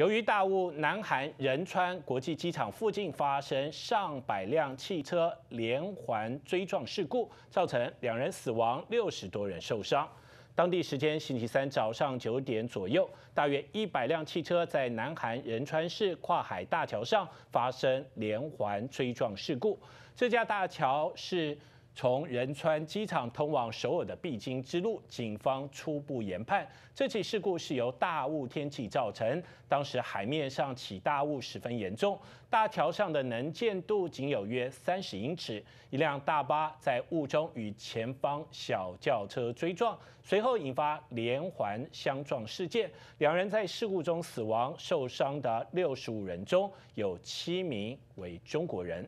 由于大雾，南韩仁川国际机场附近发生上百辆汽车连环追撞事故，造成两人死亡，六十多人受伤。当地时间星期三早上九点左右，大约一百辆汽车在南韩仁川市跨海大桥上发生连环追撞事故。这架大桥是。从仁川机场通往首尔的必经之路，警方初步研判，这起事故是由大雾天气造成。当时海面上起大雾，十分严重，大桥上的能见度仅有约三十英尺。一辆大巴在雾中与前方小轿车追撞，随后引发连环相撞事件，两人在事故中死亡，受伤的六十五人中有七名为中国人。